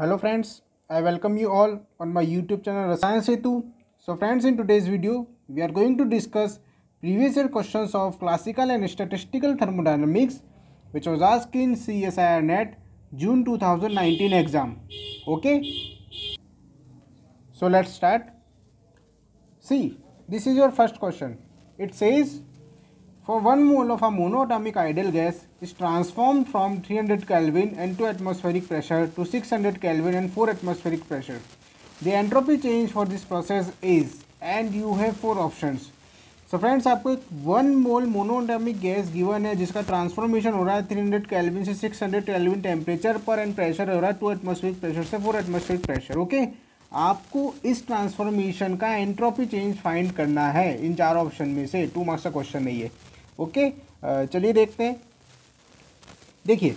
Hello friends, I welcome you all on my YouTube channel Science Hetu. So friends, in today's video, we are going to discuss previous year questions of classical and statistical thermodynamics which was asked in CSIR NET June 2019 exam. Okay? So let's start. See, this is your first question. It says For one mole of a monatomic ideal gas is transformed from 300 Kelvin and 2 atmospheric pressure to 600 Kelvin and 4 atmospheric pressure. The entropy change for this process is and you have four options. So so friends आपको एक one mole monatomic gas given है जिसका transformation हो रहा है 300 kelvin से 600 hundred kelvin temperature पर and pressure हो रहा है टू एटमोसफेरिक प्रेशर से फोर एटमोसफेरिक प्रेशर ओके आपको इस ट्रांसफॉर्मेशन का एंट्रोपी चेंज फाइंड करना है इन चार ऑप्शन में से टू मार्क्स का क्वेश्चन नहीं है ओके चलिए देखते हैं देखिए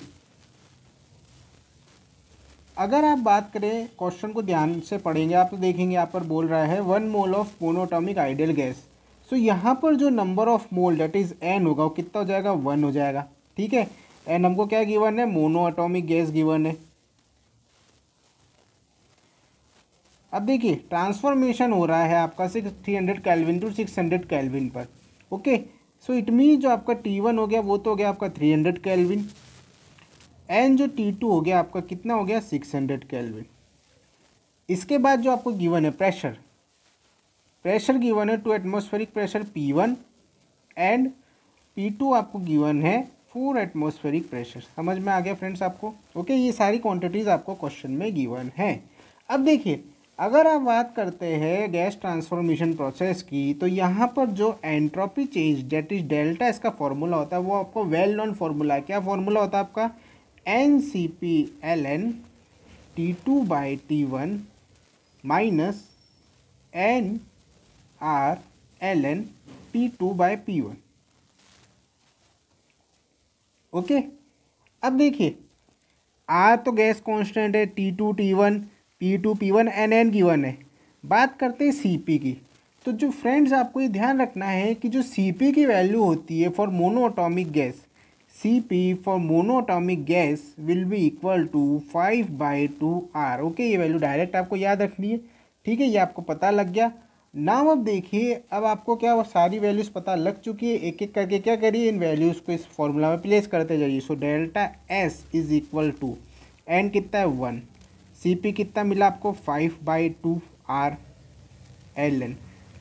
अगर आप बात करें क्वेश्चन को ध्यान से पढ़ेंगे आप तो देखेंगे यहाँ पर बोल रहा है one mole of monatomic ideal gas so यहाँ पर जो number of mole that is n होगा वो कितना हो जाएगा वन हो जाएगा ठीक है एन हमको क्या गिवन है मोनो गैस गिवन है अब देखिए ट्रांसफॉर्मेशन हो रहा है आपका six three hundred kelvin to six hundred kelvin पर ओके सो इट मीन जो आपका टी वन हो गया वो तो हो गया आपका थ्री हंड्रेड कैलविन एंड जो टी टू हो गया आपका कितना हो गया सिक्स हंड्रेड कैलविन इसके बाद जो आपको गिवन है प्रेशर प्रेशर गिवन है two atmospheric pressure P one and P two आपको गिवन है फोर एटमोस्फेरिक प्रेशर समझ में आ गया फ्रेंड्स आपको ओके okay, ये सारी क्वांटिटीज़ आपको क्वेश्चन में गिवन है अब देखिए अगर आप बात करते हैं गैस ट्रांसफॉर्मेशन प्रोसेस की तो यहाँ पर जो entropy change that is delta इसका फॉर्मूला होता है वो आपको वेल नॉन फार्मूला है क्या फार्मूला होता है आपका n C P l N T two by T one minus n R L N T two by P one okay अब देखिए आर तो गैस कांस्टेंट है T two T one P two P one n n की one है बात करते हैं C P की तो जो फ्रेंड्स आपको ये ध्यान रखना है कि जो सी पी की वैल्यू होती है for atomic gas C P for atomic gas will be equal to five by two R okay ये वैल्यू डायरेक्ट आपको याद रखनी है ठीक है ये आपको पता लग गया नाम अब देखिए अब आपको क्या वो सारी वैल्यूज़ पता लग चुकी है एक एक करके क्या करिए इन वैल्यूज़ को इस फॉर्मूला में प्लेस करते जाइए so delta S is equal to n कितना है वन सी पी कितना मिला आपको five by two R L N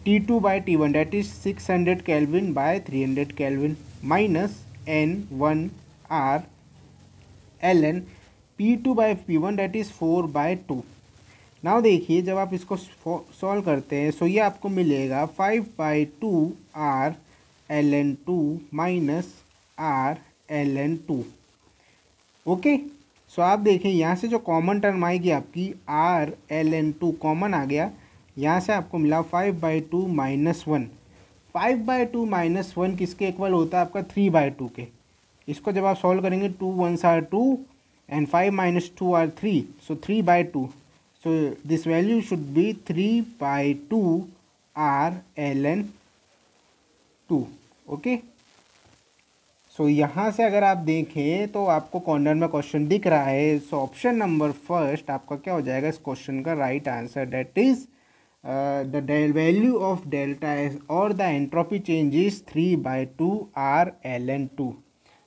T two by T one that is six hundred kelvin by three hundred kelvin minus n one R L n P two by P one that is four by two now देखिए जब आप इसको solve करते हैं सो ये आपको मिलेगा five by two R L N two minus R L N two okay so आप देखें यहाँ से जो कॉमन टर्म आएगी आपकी R L N two common आ गया यहाँ से आपको मिला five by two minus one five by two minus one किसके इक्वल होता है आपका थ्री बाई टू के इसको जब आप सॉल्व करेंगे two one R two and five minus two R three so three by two so this value should be three by two R L N two okay so so, यहाँ से अगर आप देखें तो आपको कॉर्नर में question दिख रहा है सो ऑप्शन नंबर फर्स्ट आपका क्या हो जाएगा इस क्वेश्चन का right answer that is the value of delta S और the entropy change is three by two R L N two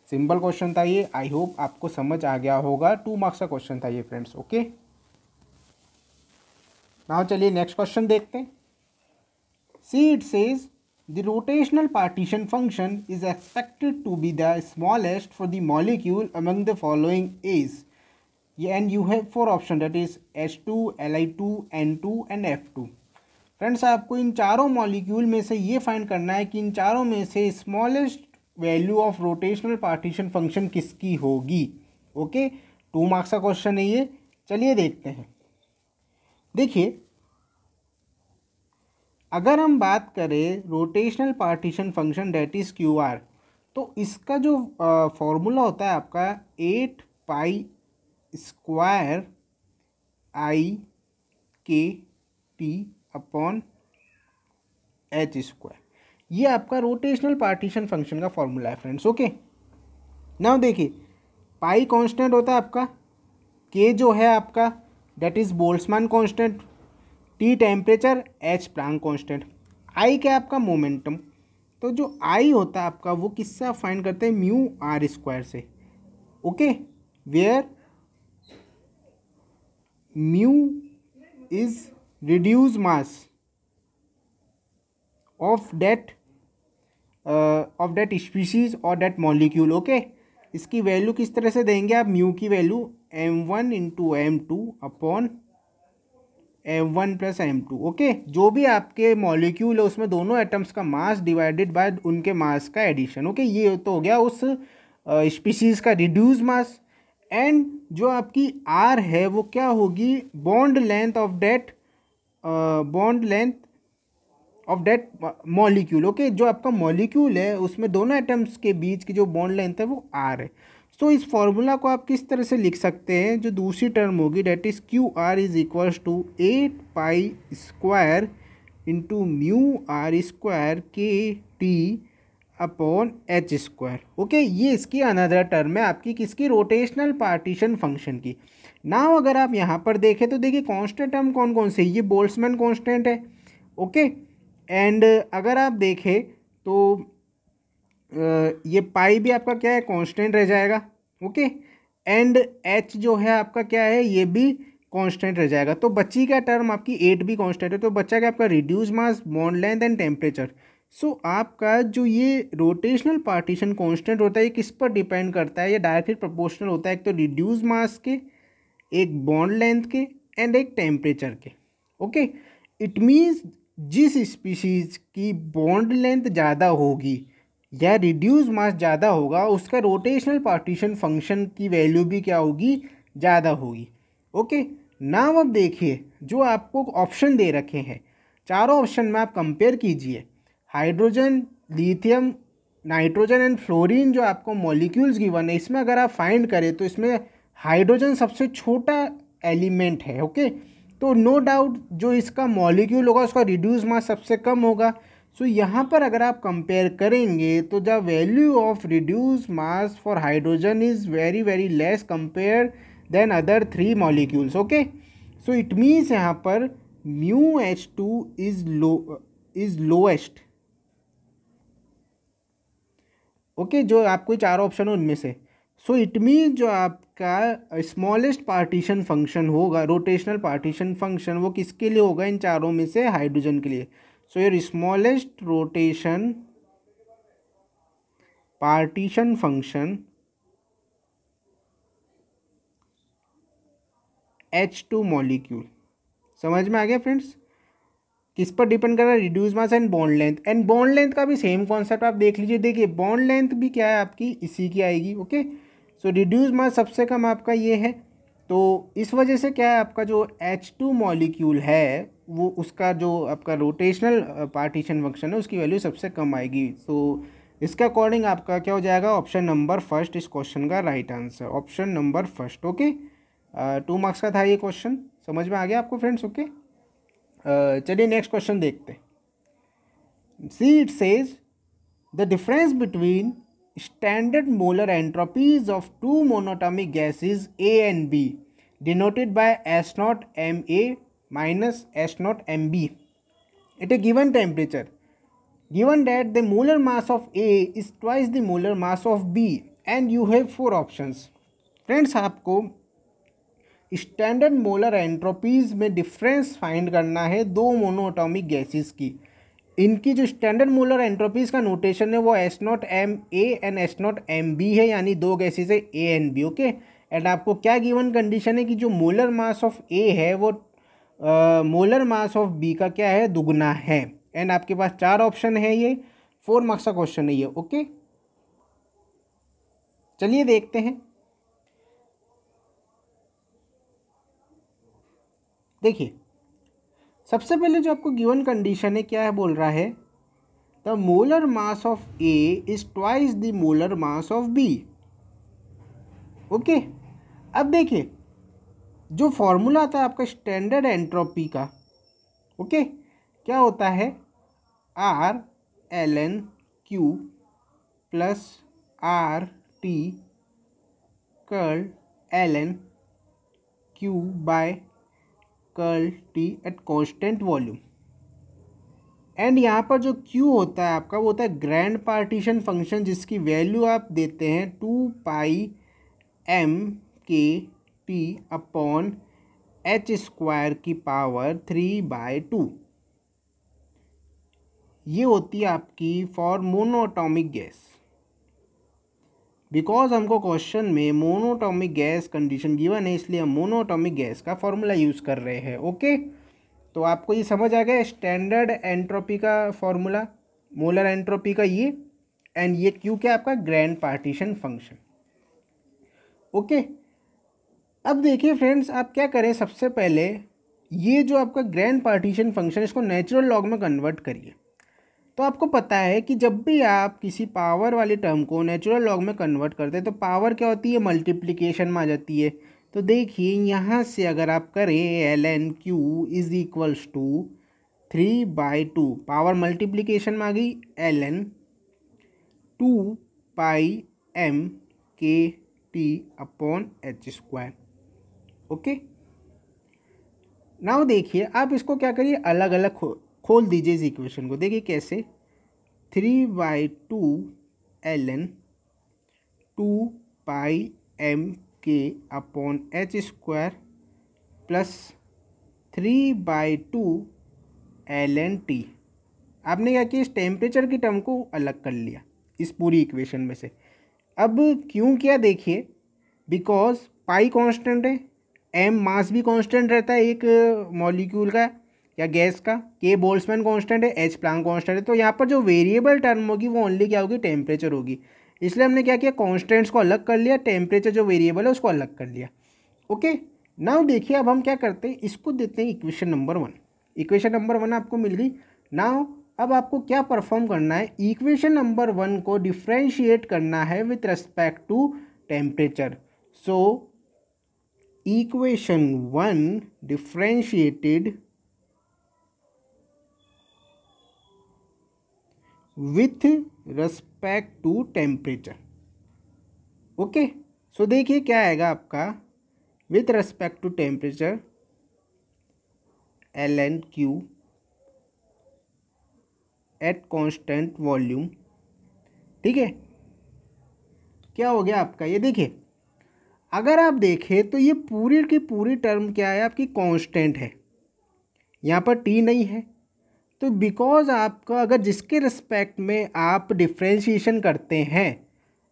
simple question था ये आई होप आपको समझ आ गया होगा टू मार्क्स का क्वेश्चन था ये फ्रेंड्स ओके नाउ चलिए नेक्स्ट क्वेश्चन देखते हैं see it says The rotational partition function is expected to be the smallest for the molecule among the following A's. And you have four option that is H2, Li2, N2 and F2. Friends आपको इन चारों molecule में से ये find करना है कि इन चारों में से smallest value of rotational partition function किसकी होगी ओके टू मार्क्स का क्वेश्चन है ये चलिए देखते हैं देखिए अगर हम बात करें rotational partition function that is Q R तो इसका जो फॉर्मूला होता है आपका एट पाई स्क्वायर आई के टी अपॉन एच स्क्वायर ये आपका रोटेशनल पार्टीशन फंक्शन का फॉर्मूला है फ्रेंड्स ओके नाउ देखिए पाई कांस्टेंट होता है आपका के जो है आपका that is Boltzmann constant T temperature H Planck constant I क्या आपका मोमेंटम तो जो आई होता है आपका वो किससे आप फाइंड करते हैं म्यू आर स्क्वायर से okay where mu is reduce mass of that of that species और डेट मॉलिक्यूल ओके इसकी वैल्यू किस तरह से देंगे आप म्यू की value M one into M two upon M one plus M two okay जो भी आपके मॉलिक्यूल है उसमें दोनों एटम्स का मास डिवाइडेड बाय उनके मास का एडिशन ओके okay? ये तो हो गया उस स्पीसीज़ का रिड्यूस मास एंड जो आपकी आर है वो क्या होगी bond length of that bond length of that molecule okay जो आपका मॉलिक्यूल है उसमें दोनों एटम्स के बीच की जो बॉन्ड लेंथ है वो आर है सो तो इस फॉर्मूला को आप किस तरह से लिख सकते हैं जो दूसरी टर्म होगी that is Q R is equals to eight pi square into mu R square K T upon H square okay ये इसकी अनदर टर्म है आपकी किसकी रोटेशनल पार्टीशन फंक्शन की नाव अगर आप यहाँ पर देखें तो देखिए कांस्टेंट टर्म कौन कौन से ये बोल्समैन कांस्टेंट है ओके एंड अगर आप देखें तो ये पाई भी आपका क्या है कांस्टेंट रह जाएगा ओके एंड एच जो है आपका क्या है ये भी कांस्टेंट रह जाएगा तो बच्ची का टर्म आपकी एट भी कांस्टेंट है तो बच्चा क्या आपका reduce mass bond length and temperature so आपका जो ये रोटेशनल पार्टीशन कांस्टेंट होता है ये किस पर डिपेंड करता है ये डायरेक्टली प्रोपोर्शनल होता है एक तो रिड्यूस मास के एक बॉन्ड लेंथ के एंड एक टेम्परेचर के ओके इट मीन्स जिस स्पीसीज़ की बॉन्ड लेंथ ज़्यादा होगी या रिड्यूस मास ज़्यादा होगा उसका रोटेशनल पार्टीशन फंक्शन की वैल्यू भी क्या होगी ज़्यादा होगी ओके नाम अब देखिए जो आपको ऑप्शन दे रखे हैं चारों ऑप्शन में आप कंपेयर कीजिए hydrogen lithium nitrogen and fluorine जो आपको मॉलिक्यूल्स गिवन है इसमें अगर आप फाइंड करें तो इसमें हाइड्रोजन सबसे छोटा एलिमेंट है ओके तो नो डाउट जो इसका मॉलिक्यूल होगा उसका रिड्यूस मास सबसे कम होगा सो तो so, यहाँ पर अगर आप कंपेयर करेंगे तो the value of reduce mass for hydrogen is very very less compare than other three molecules okay so it means यहाँ पर mu H two is low is lowest okay जो आपको चार ऑप्शन हो उनमें से सो इट मीन्स जो आपका स्मॉलेस्ट पार्टीशन फंक्शन होगा रोटेशनल पार्टीशन फंक्शन वो किसके लिए होगा इन चारों में से हाइड्रोजन के लिए so your smallest rotation partition function H2 molecule समझ में आ गया फ्रेंड्स किस पर डिपेंड कर रहा है reduce mass and bond length and bond length का भी सेम कॉन्सेप्ट आप देख लीजिए देखिए बॉन्ड लेंथ भी क्या है आपकी इसी की आएगी ओके सो रिड्यूस मास सबसे कम आपका ये है तो इस वजह से क्या है आपका जो एच टू मॉलिक्यूल है वो उसका जो आपका रोटेशनल पार्टीशन फंक्शन है उसकी वैल्यू सबसे कम आएगी तो इसके अकॉर्डिंग आपका क्या हो जाएगा ऑप्शन नंबर फर्स्ट इस क्वेश्चन का right answer option number first okay two marks का था ये क्वेश्चन समझ में आ गया आपको फ्रेंड्स ओके चलिए नेक्स्ट क्वेश्चन देखते see it says the difference between standard molar entropies of two monatomic gases A and B denoted by S naught M A minus S naught M B at a given temperature given that the molar mass of A is twice the molar mass of B and you have four option friends आपको standard molar entropies में difference find करना है दो monoatomic gases की इनकी जो standard molar एंट्रोपीज़ का notation है वो S naught M A and S naught M B है यानी दो गैसेज है A and B okay and आपको क्या गिवन कंडीशन है कि जो मोलर मास ऑफ ए है वो मोलर मास ऑफ बी का क्या है दुगना है एंड आपके पास चार ऑप्शन है ये फोर मार्क्स का क्वेश्चन है ये ओके चलिए देखते हैं देखिए सबसे पहले जो आपको गिवन कंडीशन है क्या है बोल रहा है the molar mass of A is twice the molar mass of B okay अब देखिए जो फॉर्मूला आता है आपका स्टैंडर्ड एंट्रोपी का ओके okay? क्या होता है R L N Q plus R T curl L N Q by curl T at constant volume and यहाँ पर जो क्यू होता है आपका वो होता है ग्रैंड पार्टीशन फंक्शन जिसकी वैल्यू आप देते हैं two pi M K T upon H square की पावर थ्री बाय टू ये होती है आपकी फॉर मोनोटॉमिक गैस बिकॉज हमको क्वेश्चन में मोनोटॉमिक गैस कंडीशन गिवन है इसलिए हम मोनोटॉमिक गैस का फॉर्मूला यूज़ कर रहे हैं ओके तो आपको ये समझ आ गया स्टैंडर्ड एंट्रोपी का फॉर्मूला मोलर एंट्रोपी का ये एंड ये क्यों क्या आपका ग्रैंड पार्टीशन फंक्शन ओके अब देखिए फ्रेंड्स आप क्या करें सबसे पहले ये जो आपका ग्रैंड पार्टीशन फंक्शन इसको नेचुरल लॉग में कन्वर्ट करिए तो आपको पता है कि जब भी आप किसी पावर वाले टर्म को नेचुरल लॉग में कन्वर्ट करते हैं तो पावर क्या होती है मल्टीप्लिकेशन में आ जाती है तो देखिए यहाँ से अगर आप करें L N Q is equals to three by two power multiplication में आ गई L N two pi M K T upon H square okay now देखिए आप इसको क्या करिए अलग अलग खोल दीजिए इस इक्वेशन को देखिए कैसे three by two L N two pi M K upon H square plus three by two L N T आपने क्या किया इस टेम्परेचर की टर्म को अलग कर लिया इस पूरी इक्वेशन में से अब क्यों क्या देखिए बिकॉज पाई कांस्टेंट है एम मास भी कांस्टेंट रहता है एक मॉलिक्यूल का क्या गैस का के बोल्समैन कांस्टेंट है एच प्लांग कांस्टेंट है तो यहाँ पर जो वेरिएबल टर्म होगी वो ओनली क्या होगी टेम्परेचर होगी इसलिए हमने क्या किया कॉन्स्टेंट्स को अलग कर लिया टेम्परेचर जो वेरिएबल है उसको अलग कर लिया ओके नाउ देखिए अब हम क्या करते हैं इसको देते हैं equation number one equation number one आपको मिल गई नाउ अब आपको क्या परफॉर्म करना है इक्वेशन नंबर वन को डिफ्रेंशिएट करना है with respect to temperature so equation one differentiated with respect to temperature okay so देखिए क्या आएगा आपका with respect to temperature L N Q at constant volume ठीक है क्या हो गया आपका ये देखिए अगर आप देखें तो ये पूरी की पूरी टर्म क्या है आपकी कांस्टेंट है यहाँ पर टी नहीं है तो बिकॉज़ आपका अगर जिसके रिस्पेक्ट में आप डिफ्रेंशिएशन करते हैं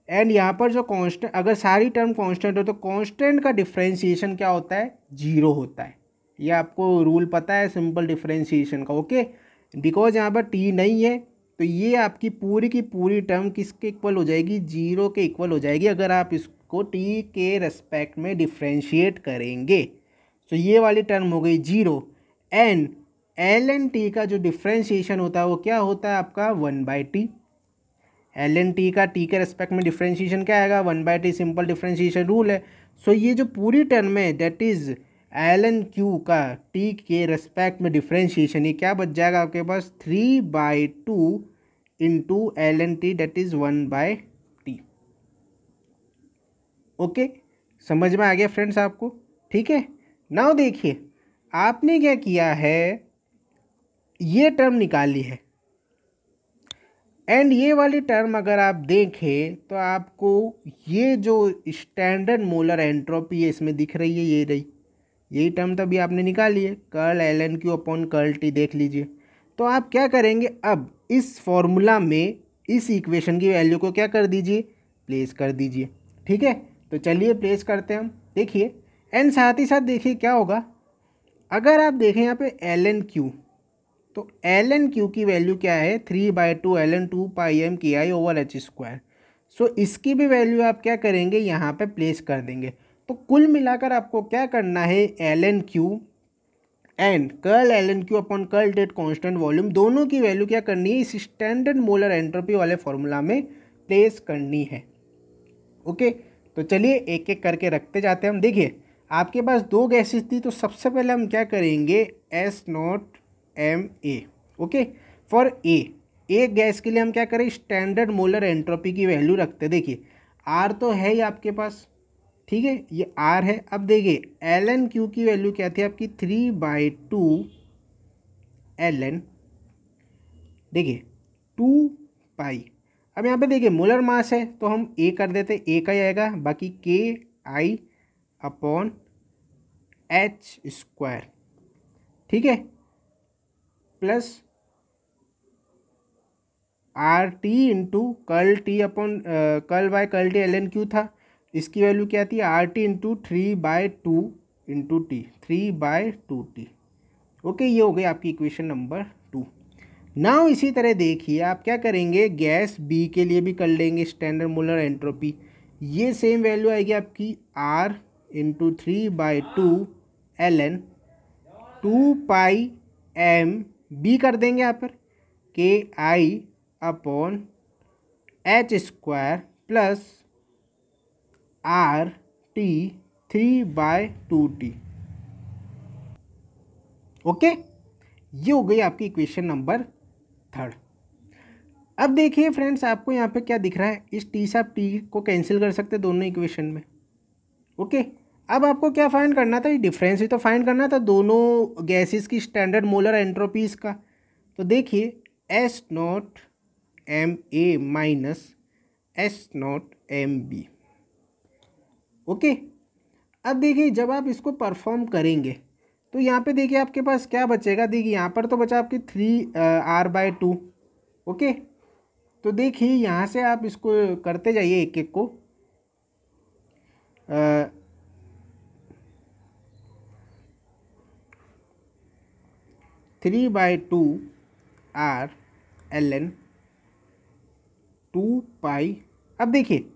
एंड यहाँ पर जो कांस्टेंट अगर सारी टर्म कांस्टेंट हो तो कांस्टेंट का डिफ्रेंशिएशन क्या होता है जीरो होता है ये आपको रूल पता है सिंपल डिफ्रेंशिएशन का ओके बिकॉज यहाँ पर टी नहीं है तो ये आपकी पूरी की पूरी टर्म किसके इक्वल हो जाएगी जीरो के इक्वल हो जाएगी अगर आप इसको टी के रेस्पेक्ट में डिफ्रेंशिएट करेंगे तो ये वाली टर्म हो गई zero and L N T का जो डिफ्रेंशिएशन होता है वो क्या होता है आपका one by T L N T का टी के रेस्पेक्ट में डिफ्रेंशिएशन क्या आएगा one by T simple differentiation rule है सो so ये जो पूरी टर्म में that is L N Q का टी के रेस्पेक्ट में डिफ्रेंशिएशन ये क्या बच जाएगा आपके पास three by two into L N T that is one by T okay समझ में आ गया फ्रेंड्स आपको ठीक है नाउ देखिए आपने क्या किया है ये टर्म निकाली है एंड ये वाली टर्म अगर आप देखें तो आपको ये जो स्टैंडर्ड मोलर एंट्रोपी है इसमें दिख रही है ये रही यही टर्म तो अभी आपने निकाली है curl L N Q upon curl T देख लीजिए तो आप क्या करेंगे अब इस फॉर्मूला में इस इक्वेशन की वैल्यू को क्या कर दीजिए प्लेस कर दीजिए ठीक है तो चलिए प्लेस करते हैं हम देखिए एंड साथ ही साथ देखिए क्या होगा अगर आप देखें यहाँ पे एल एन क्यू तो एल एन क्यू की वैल्यू क्या है three by two L N two pi M K I over H square so इसकी भी वैल्यू आप क्या करेंगे यहाँ पे प्लेस कर देंगे तो कुल मिलाकर आपको क्या करना है L N Q and curl L N Q upon curl T at constant volume दोनों की वैल्यू क्या करनी है इस स्टैंडर्ड मोलर एंट्रोपी वाले फॉर्मूला में प्लेस करनी है ओके तो चलिए एक एक करके रखते जाते हैं हम देखिए आपके पास दो गैसेस थी तो सबसे पहले हम क्या करेंगे S naught M A okay for A A gas के लिए हम क्या करें स्टैंडर्ड मोलर एंट्रोपी की वैल्यू रखते हैं देखिए आर तो है ही आपके पास ठीक है ये आर है अब देखिए एल एन क्यू की वैल्यू क्या थी आपकी three by two L N देखिए टू पाई अब यहाँ पे देखिए मोलर मास है तो हम ए कर देते ए का ही आएगा बाकी के आई अपॉन एच स्क्वायर ठीक है plus R T into curl T upon curl by curl T L N Q था इसकी वैल्यू क्या थी R T into three by two into T three by two T okay ये हो गई आपकी इक्वेशन नंबर टू नाउ इसी तरह देखिए आप क्या करेंगे गैस बी के लिए भी कर लेंगे स्टैंडर्ड मोलर एंट्रोपी ये सेम वैल्यू आएगी आपकी R into three by two L N two pi M B कर देंगे यहाँ पर K I upon H square plus R T three by two T okay ये हो गई आपकी इक्वेशन नंबर थर्ड अब देखिए फ्रेंड्स आपको यहाँ पे क्या दिख रहा है इस टी साफ टी को कैंसिल कर सकते हैं दोनों इक्वेशन में ओके अब आपको क्या फाइंड करना था ये डिफरेंस ही तो फाइंड करना था दोनों गैसेस की स्टैंडर्ड मोलर एंट्रोपीज़ का तो देखिए S naught M A minus S naught M B okay अब देखिए जब आप इसको परफॉर्म करेंगे तो यहाँ पे देखिए आपके पास क्या बचेगा देखिए यहाँ पर तो बचा आपकी three R by two okay तो देखिए यहाँ से आप इसको करते जाइए एक एक को आ, three by two R L N two pi अब देखिए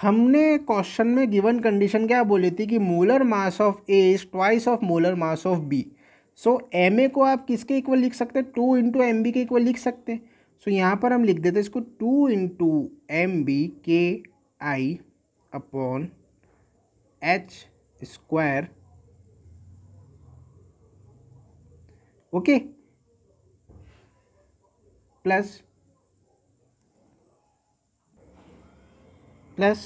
हमने क्वेश्चन में गिवन कंडीशन क्या बोली थी कि molar mass of A is twice of molar mass of B so M A को आप किसके इक्वल लिख सकते हैं टू इंटू एम बी के इक्वल लिख सकते हैं सो so, यहाँ पर हम लिख देते हैं इसको to into M B K I upon H square okay plus plus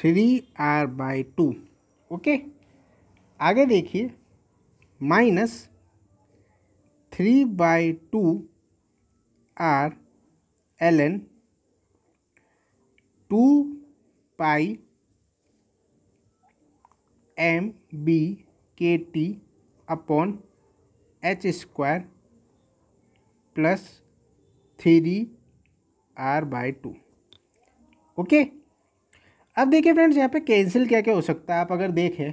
three R by two okay आगे देखिए minus three by two R L N two pi M B K T upon H square plus three R by two okay अब देखिए friends यहाँ पे cancel क्या क्या हो सकता है आप अगर देखें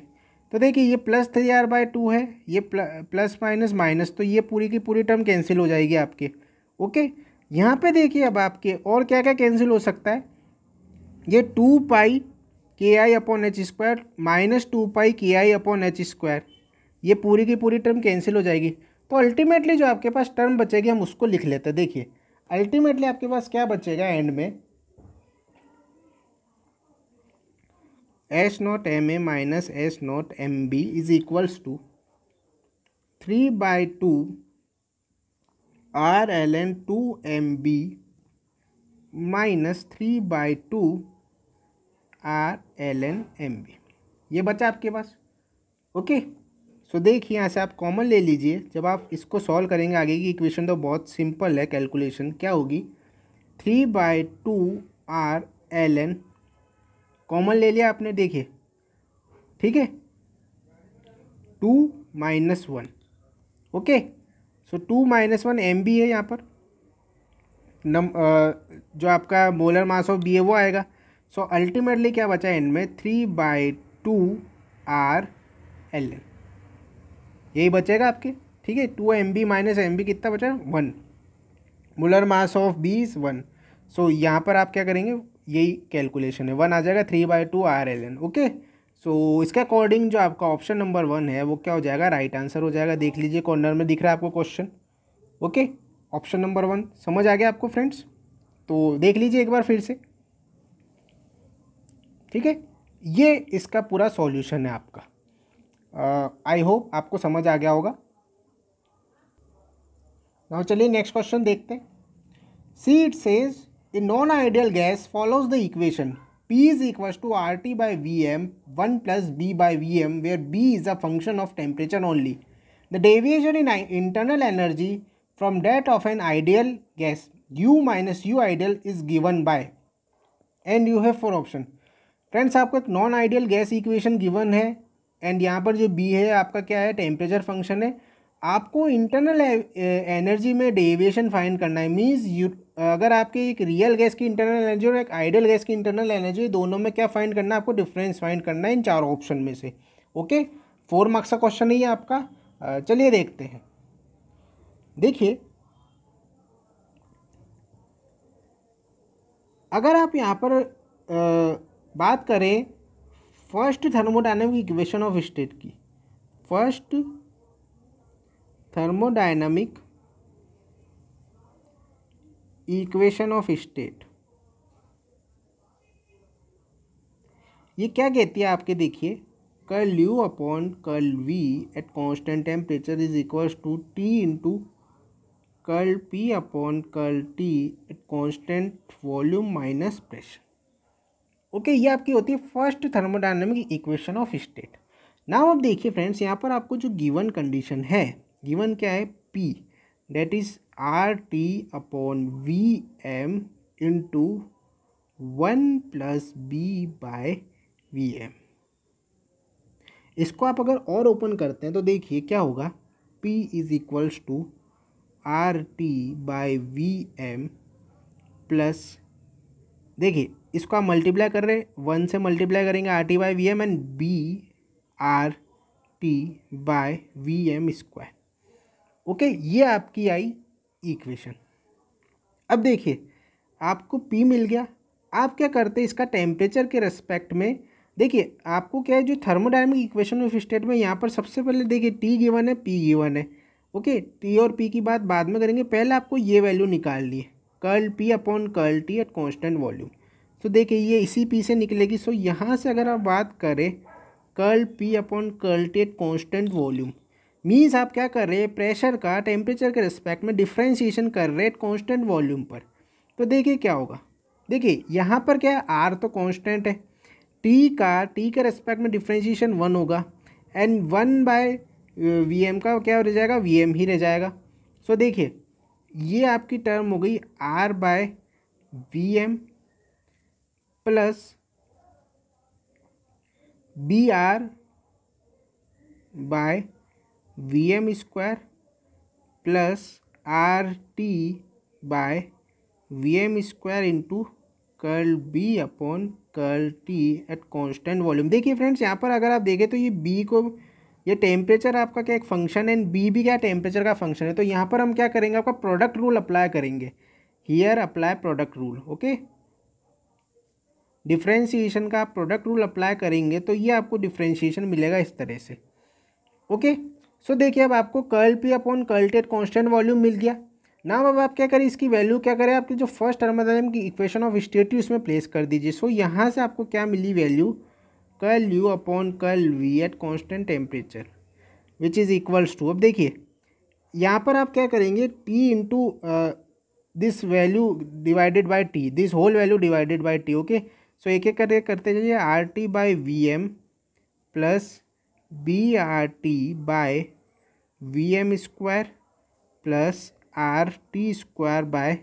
तो देखिए ये plus three R by two है ये प्लस माइनस माइनस तो ये पूरी की पूरी टर्म कैंसिल हो जाएगी आपके ओके यहाँ पे देखिए अब आपके और क्या क्या कैंसिल हो सकता है ये two pi K I upon H square minus two pi K I upon H square ये पूरी की पूरी टर्म कैंसिल हो जाएगी तो अल्टीमेटली जो आपके पास टर्म बचेगी हम उसको लिख लेते हैं देखिए अल्टीमेटली आपके पास क्या बचेगा एंड में S naught M A minus S naught M B is equals to three by two R L N two M B minus three by two R L N M B ये बचा आपके पास okay so देखिए यहाँ से आप common ले लीजिए जब आप इसको सॉल्व करेंगे आगे की इक्वेशन तो बहुत सिंपल है कैलकुलेशन क्या होगी three by two R L N common ले लिया आपने देखिए ठीक है two minus one okay so two minus one M B है यहाँ पर नम जो आपका मोलर मास ऑफ बी है वो आएगा सो so, अल्टीमेटली क्या बचा एंड में three by two R L N यही बचेगा आपके ठीक है two M B minus M B कितना बचा one molar mass of B is one so यहाँ पर आप क्या करेंगे यही कैलकुलेशन है वन आ जाएगा three by two R L N okay so इसके अकॉर्डिंग जो आपका ऑप्शन नंबर वन है वो क्या हो जाएगा राइट right आंसर हो जाएगा देख लीजिए कॉर्नर में दिख रहा है आपको question okay option number one समझ आ गया आपको फ्रेंड्स तो देख लीजिए एक बार फिर से ठीक है ये इसका पूरा सॉल्यूशन है आपका आई होप आपको समझ आ गया होगा नाउ चलिए नेक्स्ट क्वेश्चन देखते हैं see it says a non ideal gas follows the equation P is equals to RT by Vm 1 plus B by Vm where B is a function of temperature only. The deviation in internal energy from that of an ideal gas U minus U ideal is given by and you have four option. Friends आपको एक non ideal gas equation given है and यहाँ पर जो B है आपका क्या है टेम्परेचर फंक्शन है आपको इंटरनल एनर्जी e- e- में डेविएशन फाइंड करना है मीन्स यू अगर आपकी एक रियल गैस की इंटरनल एनर्जी और एक आइडियल गैस की इंटरनल एनर्जी दोनों में क्या फाइंड करना है आपको डिफरेंस फाइंड करना है इन चार ऑप्शन में से ओके फोर मार्क्स का क्वेश्चन ही है आपका चलिए देखते हैं देखिए अगर आप यहाँ पर आ, बात करें first thermodynamic equation of state की first thermodynamic equation of state ये क्या कहती है आपके देखिए curl U upon curl V at constant temperature is equals to T into curl P upon curl T at constant volume minus pressure okay ये आपकी होती है first thermodynamic equation of state now अब देखिए फ्रेंड्स यहाँ पर आपको जो गिवन कंडीशन है गिवन क्या है P that is R T upon V M into one plus B by V M इसको आप अगर और ओपन करते हैं तो देखिए क्या होगा P is equals to R T by V M plus देखिए इसको आप मल्टीप्लाई कर रहे हैं वन से मल्टीप्लाई करेंगे R T by V M and B R T by V M square okay ये आपकी आई इक्वेशन अब देखिए आपको पी मिल गया आप क्या करते इसका टेम्परेचर के रेस्पेक्ट में देखिए आपको क्या है जो थर्मोडायनेमिक इक्वेशन ऑफ स्टेट में यहाँ पर सबसे पहले देखिए टी गिवन है पी गिवन है ओके टी और पी की बात बाद में करेंगे पहले आपको ये वैल्यू निकाल ली है curl P upon curl T at constant volume तो देखिए ये इसी पी से निकलेगी सो यहाँ से अगर आप बात करें curl P upon curl T at constant volume means आप क्या कर रहे हैं प्रेशर का टेम्परेचर के रिस्पेक्ट में डिफ्रेंशिएशन कर रहे हैं कॉन्स्टेंट वॉल्यूम पर तो देखिए क्या होगा देखिए यहाँ पर क्या है आर तो कॉन्स्टेंट है टी का टी के रिस्पेक्ट में डिफ्रेंशिएशन वन होगा and one by V M का क्या रह जाएगा वी एम ही रह जाएगा सो देखिए ये आपकी टर्म हो गई R by V M plus B R by V M square plus R T by V M square into curl B upon curl T at constant volume देखिए फ्रेंड्स यहाँ पर अगर आप देखें तो ये बी को ये टेम्परेचर आपका क्या एक फंक्शन है बी भी क्या टेम्परेचर का फंक्शन है तो यहाँ पर हम क्या करेंगे आपका प्रोडक्ट रूल अप्लाई करेंगे here apply product rule okay differentiation का आप प्रोडक्ट रूल अप्लाई करेंगे तो ये आपको डिफ्रेंशिएशन मिलेगा इस तरह से ओके सो देखिए अब आपको curl P upon curl T at constant volume मिल गया नाम अब आप क्या करें इसकी वैल्यू क्या करें आपकी जो फर्स्ट टर्म की इक्वेशन ऑफ स्टेट उसमें प्लेस कर दीजिए सो यहाँ से आपको क्या मिली value curl U upon curl V at constant temperature which is equals to अब देखिए यहाँ पर आप क्या करेंगे T into this value divided by T this whole value divided by T okay so एक एक करके करते जाइए R T by V M plus B R T by V M square plus R T square by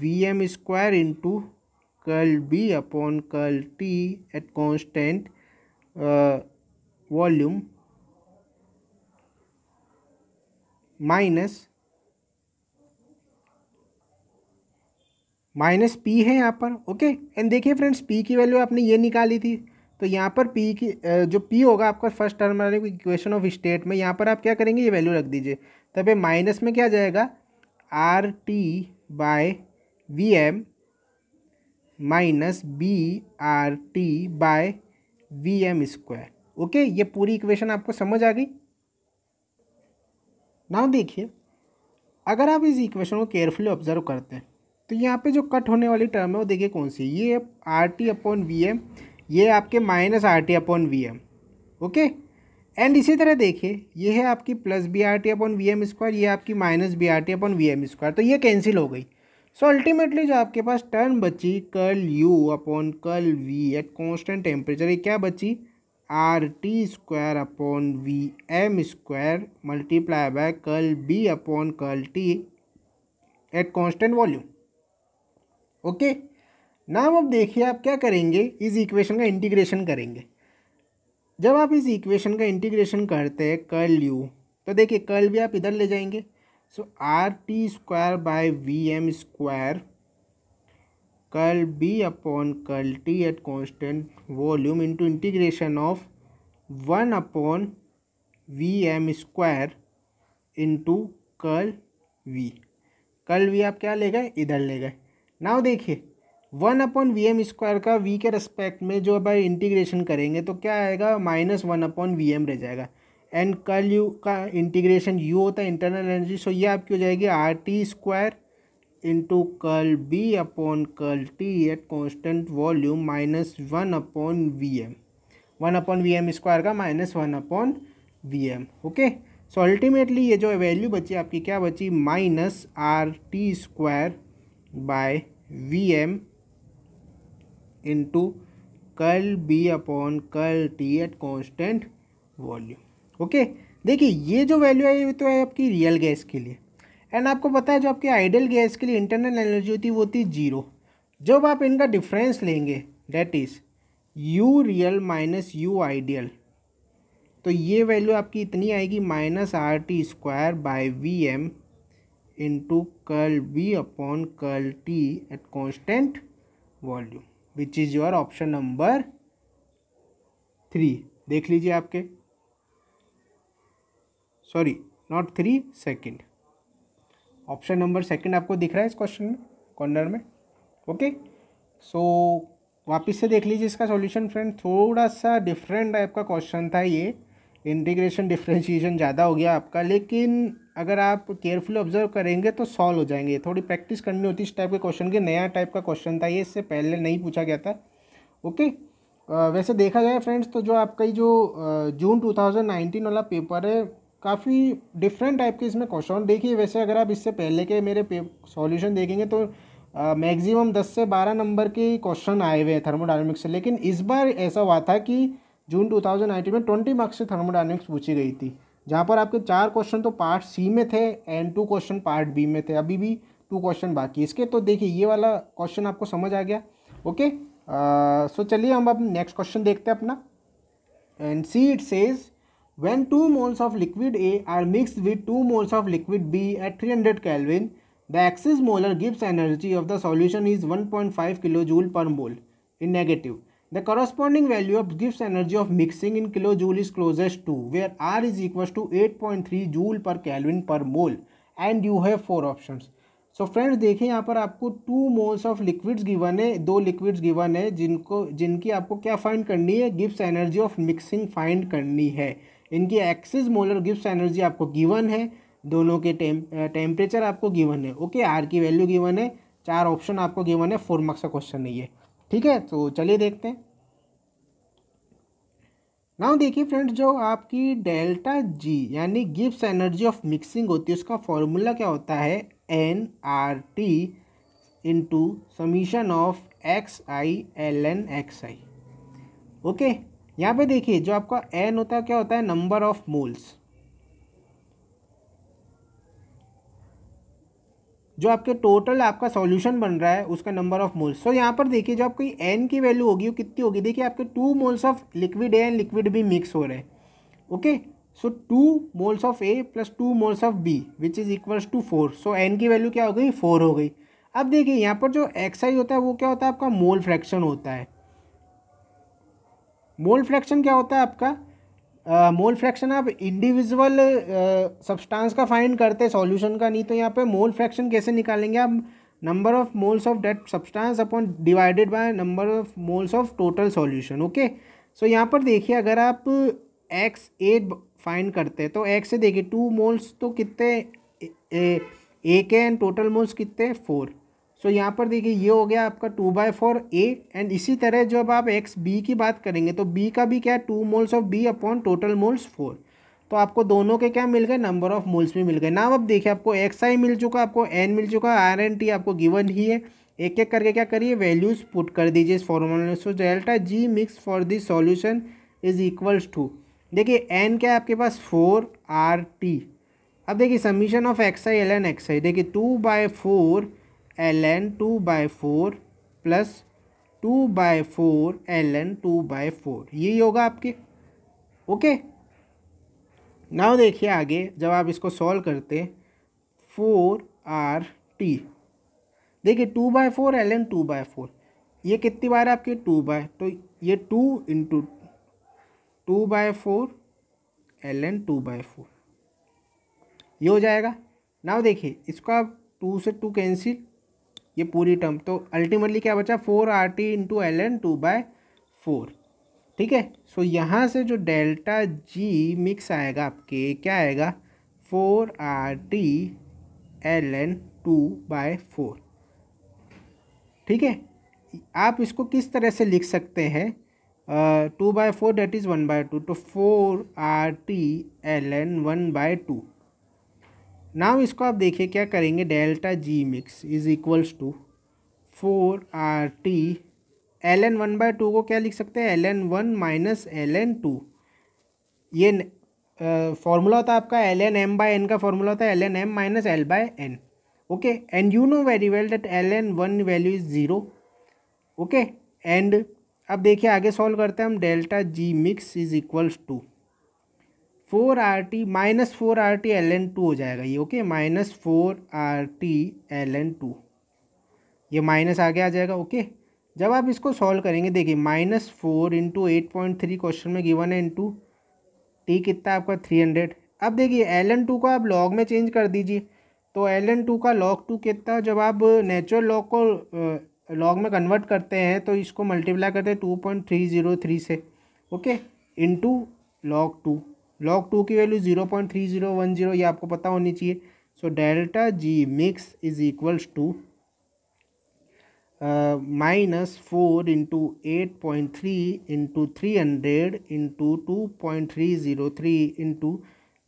V M square into curl B upon curl T at constant volume minus minus P है यहाँ पर okay and देखिए friends P की value आपने ये निकाली थी तो यहाँ पर पी की जो पी होगा आपका फर्स्ट टर्म वाले इक्वेशन ऑफ स्टेट में यहाँ पर आप क्या करेंगे ये वैल्यू रख दीजिए तब ये माइनस में क्या जाएगा R T by V M minus B R T by V M square okay ये पूरी इक्वेशन आपको समझ आ गई नाउ देखिए अगर आप इस इक्वेशन को केयरफुली ऑब्जर्व करते हैं तो यहाँ पे जो कट होने वाली टर्म है वो देखिए कौन सी ये R T upon V M ये आपके minus R T upon V M okay and इसी तरह देखिए ये है आपकी plus B R T upon V M square ये आपकी minus B R T upon V M square तो ये कैंसिल हो गई सो अल्टीमेटली जो आपके पास टर्म बची curl U upon curl V at constant temperature ये क्या बची R T square upon V M square multiply by curl B upon curl T at constant volume okay नाम अब देखिए आप क्या करेंगे इस इक्वेशन का इंटीग्रेशन करेंगे जब आप इस इक्वेशन का इंटीग्रेशन करते हैं कर्ल यू तो देखिए कर्ल भी आप इधर ले जाएंगे so R T square by V M square curl B upon curl T at constant volume into integration of one upon V M square into curl V curl V आप क्या ले गए इधर ले गए नाव देखिए one upon V M square का V के रेस्पेक्ट में जो अब इंटीग्रेशन करेंगे तो क्या आएगा minus one upon V M रह जाएगा एंड कल यू का इंटीग्रेशन यू होता है इंटरनल एनर्जी सो ये आपकी हो जाएगी R T square into curl B upon curl T at constant volume minus one upon V M one upon V M square का minus one upon V M okay so ultimately ये जो value बची आपकी क्या बची minus R T square by V M into curl B upon curl T at constant volume okay देखिए ये जो वैल्यू है ये तो है आपकी रियल गैस के लिए एंड आपको पता है जो आपके आइडियल गैस के लिए इंटरनल एनर्जी होती है वो होती है जीरो जब आप इनका डिफरेंस लेंगे that is U real minus U ideal तो ये वैल्यू आपकी इतनी आएगी minus R T square by V M into curl B upon curl T at constant volume which is your option number three देख लीजिए आपके sorry not three second option number second आपको दिख रहा है इस क्वेश्चन में कॉर्नर में ओके सो वापस से देख लीजिए इसका सॉल्यूशन फ्रेंड थोड़ा सा डिफरेंट टाइप का क्वेश्चन था ये इंटीग्रेशन डिफ्रेंशिएशन ज़्यादा हो गया आपका लेकिन अगर आप केयरफुल ऑब्जर्व करेंगे तो सॉल्व हो जाएंगे थोड़ी प्रैक्टिस करनी होती इस टाइप के क्वेश्चन के नया टाइप का क्वेश्चन था ये इससे पहले नहीं पूछा गया था ओके आ, वैसे देखा जाए फ्रेंड्स तो जो आपका ही जो जून नाइनटीन वाला पेपर है काफ़ी डिफरेंट टाइप के इसमें क्वेश्चन देखिए वैसे अगर आप इससे पहले के मेरे सॉल्यूशन देखेंगे तो मैक्सिमम दस से बारह नंबर के क्वेश्चन आए हुए हैं थर्मोडाइनमिक्स से लेकिन इस बार ऐसा हुआ था कि जून 2019 में 20 मार्क्स से थर्मोडाइनमिक्स पूछी गई थी जहाँ पर आपके चार क्वेश्चन तो पार्ट सी में थे and two question part B में थे अभी भी टू क्वेश्चन बाकी इसके तो देखिए ये वाला क्वेश्चन आपको समझ आ गया ओके सो चलिए हम अब नेक्स्ट क्वेश्चन देखते हैं अपना and see it says when two moles of liquid A are mix with two moles of liquid B at three hundred the excess molar गिव्स energy of the solution is point five kilo joule per mole in negative The corresponding value of Gibbs energy of mixing in kilojoule is closest to where R is equals to 8.3 joule per Kelvin per mole and you have four options. So so friends देखें यहाँ पर आपको two moles of liquids given है दो liquids given है जिनको जिनकी आपको क्या फाइंड करनी है गिफ्ट एनर्जी ऑफ मिक्सिंग फाइंड करनी है इनकी एक्सिस मोलर गिफ्ट एनर्जी आपको गिवन है दोनों के टेम्परेचर आपको गिवन है ओके आर की वैल्यू गिवन है चार ऑप्शन आपको गिवन है फोर मार्क्स का क्वेश्चन नहीं है ठीक है तो चलिए देखते हैं नाउ देखिए फ्रेंड्स जो आपकी डेल्टा जी यानी गिप्स एनर्जी ऑफ मिक्सिंग होती है उसका फॉर्मूला क्या होता है N R T into summation of X I L N X I okay यहाँ पे देखिए जो आपका एन होता है क्या होता है नंबर ऑफ मोल्स जो आपके टोटल आपका सॉल्यूशन बन रहा है उसका नंबर ऑफ मोल्स सो यहाँ पर देखिए जो आपकी एन की वैल्यू होगी वो कितनी होगी देखिए आपके two moles of liquid A and liquid B mix हो रहे हैं okay so two moles of A plus two moles of B which is equals to four so N की वैल्यू क्या हो गई फोर हो गई अब देखिए यहाँ पर जो एक्साइज होता है वो क्या होता है आपका मोल फ्रैक्शन होता है मोल फ्रैक्शन क्या होता है आपका मोल फ्रैक्शन आप इंडिविजुअल सब्सटेंस का फाइंड करते सॉल्यूशन का नहीं तो यहाँ पे मोल फ्रैक्शन कैसे निकालेंगे आप number of moles of that substance upon divided by number of moles of total solution okay so यहाँ पर देखिए अगर आप एक्स एट फाइंड करते हैं तो एक्स से देखिए टू मोल्स तो कितने ए के एंड टोटल मोल्स कितने फोर सो so, यहाँ पर देखिए ये हो गया आपका two by four A and इसी तरह जब आप एक्स बी की बात करेंगे तो बी का भी क्या है two moles of B upon total moles four तो आपको दोनों के क्या मिल गए नंबर ऑफ मोल्स भी मिल गए नाम अब देखिए आपको एक्स आई मिल चुका आपको एन मिल चुका आर एन टी आपको गिवन ही है एक एक करके क्या करिए वैल्यूज़ पुट कर दीजिए इस फॉर्मूला में so delta G mix for this solution is equals to देखिए एन क्या है आपके पास फोर आर टी अब देखिए summation of X I L N X I देखिए two by four L N two by four plus two by four L N two by four यही होगा आपके ओके नाव देखिए आगे जब आप इसको सॉल्व करते फोर आर टी देखिए two by four L N two by four ये कितनी बार है आपकी टू बाय तो ये two into two by four L N two by four ये हो जाएगा नाव देखिए इसको आप टू से टू कैंसिल ये पूरी टर्म तो अल्टीमेटली क्या बचा four R T into L N two by four ठीक है सो यहाँ से जो डेल्टा जी मिक्स आएगा आपके क्या आएगा four R T L N two by four ठीक है आप इसको किस तरह से लिख सकते हैं two by four that is one by two तो four R T L N one by two now इसको आप देखिए क्या करेंगे delta G mix is equals to four R T L N one by two को क्या लिख सकते हैं L N one minus L N two ये फॉर्मूला होता है आपका L N M by N का फॉर्मूला होता है L N M minus L by N okay and you know very well that L N one value is zero okay and अब देखिए आगे सॉल्व करते हैं हम delta G mix is equals to four R T minus four R T L N two हो जाएगा ये okay minus four R T L N two ये माइनस आगे आ जाएगा ओके जब आप इसको सॉल्व करेंगे देखिए minus four into eight point three question में गिवन है इंटू टी कितना आपका थ्री हंड्रेड अब देखिए एल एन टू को आप लॉग में चेंज कर दीजिए तो एल एन टू का लॉग टू कितना जब आप नेचुरल लॉग को लॉग में कन्वर्ट करते हैं तो इसको मल्टीप्लाई करते हैं two point three zero three से okay into log two log two की value zero point three zero one zero ये आपको पता होनी चाहिए so delta G mix is equals to minus four into eight point three into three hundred into two point three zero three into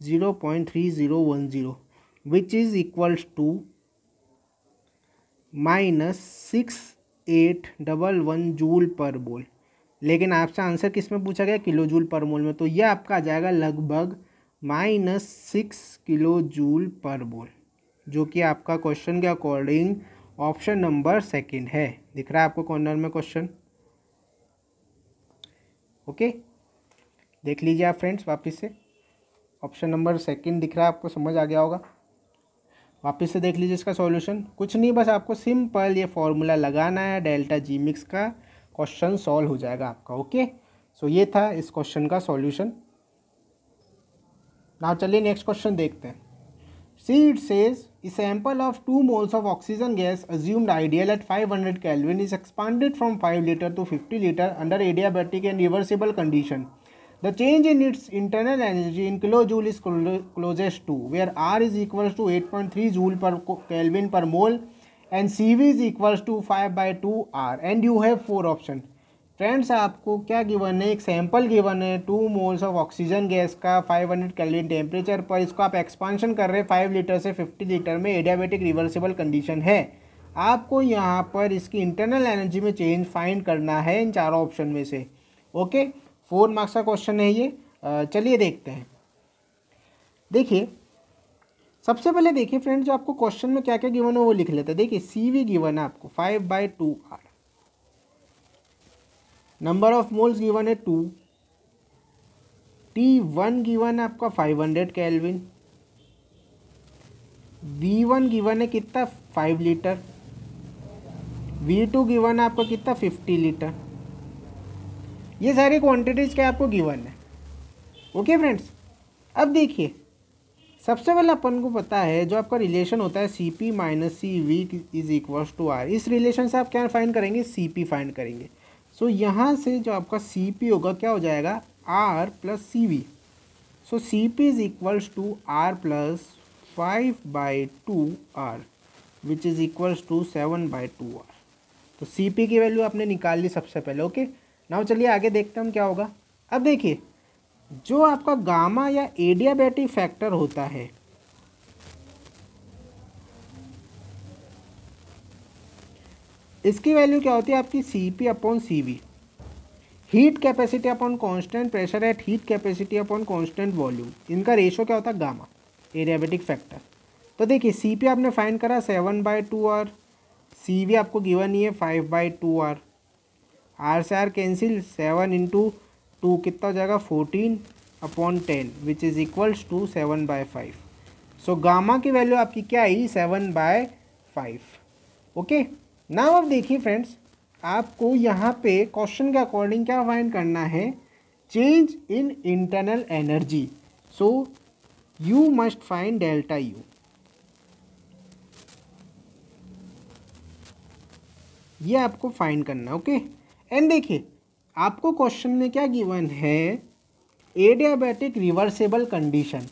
zero point three zero one zero which is equals to minus six eight double one joule per mole लेकिन आपसे answer किस में पूछा गया kilo joule per मोल में तो यह आपका आ जाएगा लगभग minus six kilo joule per मोल जो कि आपका क्वेश्चन के अकॉर्डिंग ऑप्शन नंबर सेकंड है दिख रहा है आपको कॉर्नर में क्वेश्चन ओके देख लीजिए आप फ्रेंड्स वापस से ऑप्शन नंबर सेकंड दिख रहा है आपको समझ आ गया होगा वापस से देख लीजिए इसका सॉल्यूशन कुछ नहीं बस आपको सिंपल ये फॉर्मूला लगाना है डेल्टा जी मिक्स का क्वेश्चन सॉल्व हो जाएगा आपका ओके सो ये था इस क्वेश्चन का सॉल्यूशन नाउ चलिए नेक्स्ट क्वेश्चन देखते हैं see it says a sample of two moles of oxygen gas assumed ideal at 500 hundred kelvin is expanded from five litre to fifty litre under adiabatic and reversible condition the change in its internal energy in kilo joule is closest to where R is equal to eight point three joule per kelvin per mole and C V is equals to five by two R and you have four option friends आपको क्या given है एक sample given है two moles of oxygen gas का 500 hundred kelvin temperature पर इसको आप expansion कर रहे हैं फाइव लीटर से फिफ्टी लीटर में एडियाबेटिक रिवर्सिबल कंडीशन है आपको यहाँ पर इसकी इंटरनल एनर्जी में चेंज फाइंड करना है इन चारों ऑप्शन में से ओके फोर मार्क्स का क्वेश्चन है ये चलिए देखते हैं देखिए सबसे पहले देखिए फ्रेंड जो आपको क्वेश्चन में क्या क्या गिवन है वो लिख लेते हैं देखिए सी वी गिवन है आपको five by two R number of moles given है टू टी वन गिवन है आपका five hundred kelvin V one given है कितना five litre V two given है आपका कितना फिफ्टी लीटर ये सारी क्वांटिटीज़ क्या आपको गिवन है ओके फ्रेंड्स अब देखिए सबसे पहले अपन को पता है जो आपका रिलेशन होता है C P minus C V is equal to R इस रिलेशन से आप क्या फाइंड करेंगे सी पी फाइंड करेंगे सो so, यहाँ से जो आपका सी पी होगा क्या हो जाएगा R plus C V so C P is equals to R plus five by two R which is equals to seven by two R तो सी पी की वैल्यू आपने निकाल ली सबसे पहले ओके नाउ चलिए आगे देखते हैं हम क्या होगा अब देखिए जो आपका गामा या एडियाबेटिक फैक्टर होता है इसकी वैल्यू क्या होती है आपकी C P upon C V heat capacity upon constant pressure at heat capacity upon constant volume इनका रेशो क्या होता है गामा एडियाबेटिक फैक्टर तो देखिए सी पी आपने फाइंड करा seven by two R C V आपको गिवन ही है five by two R R से R cancel seven into two कितना हो जाएगा fourteen upon ten which is equals to seven by five so gamma की वैल्यू आपकी क्या आई seven by five okay now आप देखिए फ्रेंड्स आपको यहाँ पे क्वेश्चन के अकॉर्डिंग क्या फाइंड करना है change in internal energy so you must find delta U ये आपको फाइंड करना ओके एंड देखिए आपको क्वेश्चन में क्या गिवन है adiabatic reversible condition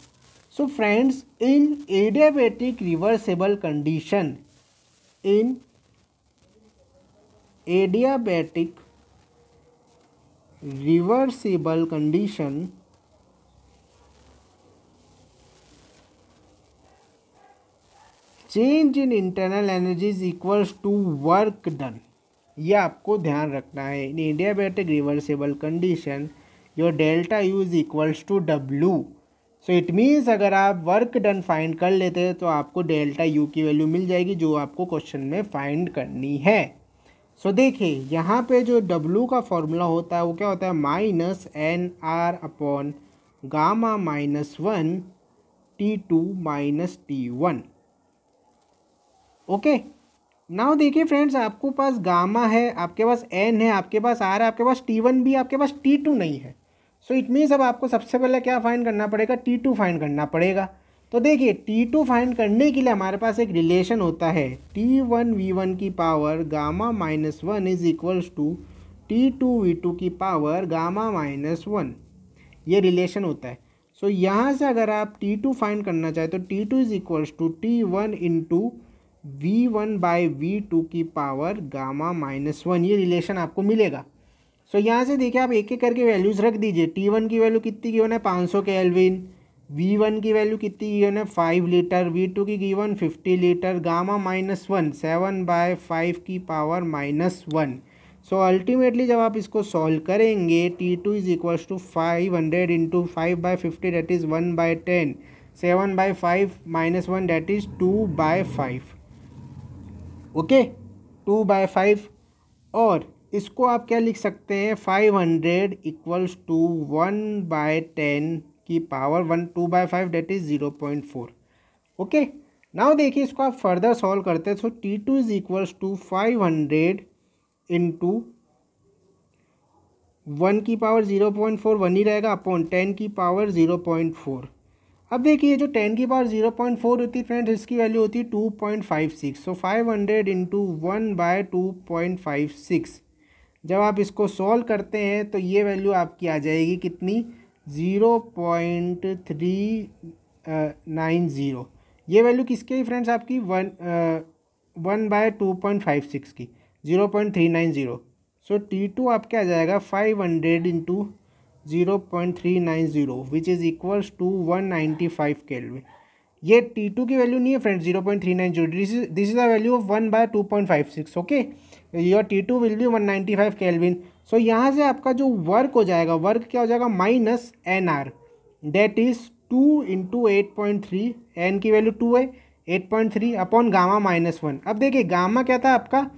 so friends in adiabatic reversible condition in adiabatic reversible condition change in internal energy is equals to work done यह आपको ध्यान रखना है in adiabatic reversible condition your delta U is equals to W so it means अगर आप work done find कर लेते हैं तो आपको डेल्टा यू की वैल्यू मिल जाएगी जो आपको क्वेश्चन में फाइंड करनी है सो so, देखिए यहाँ पे जो डब्लू का फॉर्मूला होता है वो क्या होता है minus n R upon gamma minus one T two minus T one okay now देखिए फ्रेंड्स आपको पास गामा है आपके पास एन है आपके पास आर है आपके पास टी वन भी आपके पास टी टू नहीं है सो इट मीन्स अब आपको सबसे पहले क्या फाइंड करना पड़ेगा टी टू फाइंड करना पड़ेगा तो देखिए टी टू फाइंड करने के लिए हमारे पास एक रिलेशन होता है टी वन वी वन की power gamma minus one is equals to T two V two की पावर गामा माइनस वन ये रिलेशन होता है सो so, यहाँ से अगर आप टी टू फाइंड करना चाहें तो T two is equals to T one into V one by V two की पावर गामा माइनस वन ये रिलेशन आपको मिलेगा सो so, यहाँ से देखिए आप एक एक करके वैल्यूज़ रख दीजिए टी वन की वैल्यू कितनी गिवन है पाँच सौ के एलविन वी वन की वैल्यू कितनी गिवन है फाइव लीटर वी टू की given fifty litre gamma minus one seven by five की power minus one so ultimately जब आप इसको सॉल्व करेंगे T two is equals to five hundred into five by fifty that is one by ten seven by five minus one that is to by five okay two by five और इसको आप क्या लिख सकते हैं five hundred equals to one by ten की power one two by five that is zero point four okay now देखिए इसको आप फर्दर सॉल्व करते हैं so T two is equals to five hundred into one की power zero point four one ही रहेगा upon ten की power zero point four अब देखिए जो टेन की पावर जीरो पॉइंट फोर होती है फ्रेंड्स इसकी वैल्यू होती है two point five six so five hundred into one by two point five six जब आप इसको सॉल्व करते हैं तो ये वैल्यू आपकी आ जाएगी कितनी zero point three nine zero ये वैल्यू किसके ही फ्रेंड्स आपकी one one by two point five six की zero point three nine zero so T two आपके आ जाएगा five hundred into zero point three nine zero which is equals to one ninety five kelvin ये टी टू की value नहीं है friend zero point three nine zero this is the value of one by two point five six okay your T two will be one ninety five kelvin so यहाँ से आपका जो वर्क हो जाएगा वर्क क्या हो जाएगा minus n R that is two into eight point three n की वैल्यू टू है eight point three upon gamma minus one अब देखिए गामा क्या था आपका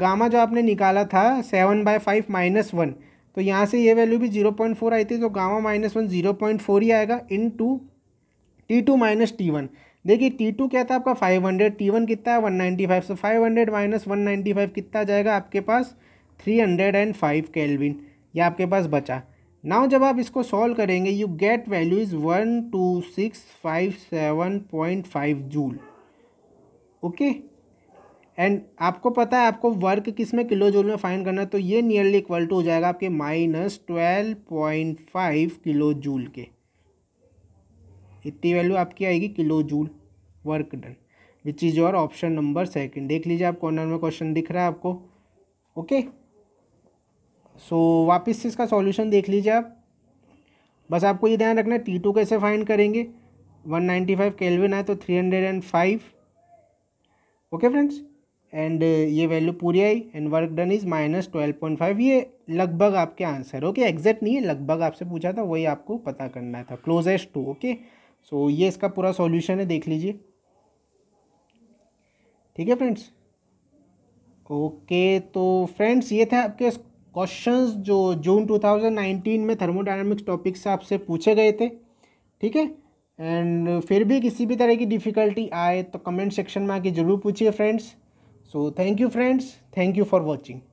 गामा जो आपने निकाला था seven by five minus one तो यहाँ से ये वैल्यू भी जीरो पॉइंट फोर आई थी तो gamma minus one zero point four ही आएगा into T two minus T one देखिए टी टू क्या था आपका फाइव हंड्रेड टी वन कितना है one ninety five so five hundred minus one ninety five कितना जाएगा आपके पास three hundred and five kelvin ये आपके पास बचा नाउ जब आप इसको सॉल्व करेंगे you get value is one two six five seven point five joule okay and आपको पता है आपको वर्क किस में किलो जूल में फ़ाइन करना है तो ये नियरली इक्वल टू हो जाएगा आपके minus twelve point five kilo joule के इतनी वैल्यू आपकी आएगी kilo joule work done which is your option number second देख लीजिए आप कॉर्नर में क्वेश्चन दिख रहा है आपको ओके सो वापस से इसका सॉल्यूशन देख लीजिए आप बस आपको ये ध्यान रखना है टी टू कैसे फाइन करेंगे वन नाइन्टी फाइव केल्विन आए तो three hundred and five okay friends and uh, ये वैल्यू पूरी आई and work done is minus twelve point five ये लगभग आपके आंसर ओके एग्जैक्ट नहीं है लगभग आपसे पूछा था वही आपको पता करना था क्लोजेस्ट टू ओके सो ये इसका पूरा सॉल्यूशन है देख लीजिए ठीक है फ्रेंड्स ओके तो फ्रेंड्स ये था आपके क्वेश्चंस जो जून 2019 में थर्मोडायनामिक्स टॉपिक से आपसे पूछे गए थे ठीक है एंड फिर भी किसी भी तरह की डिफ़िकल्टी आए तो कमेंट सेक्शन में आके ज़रूर पूछिए friends So thank you friends. Thank you for watching.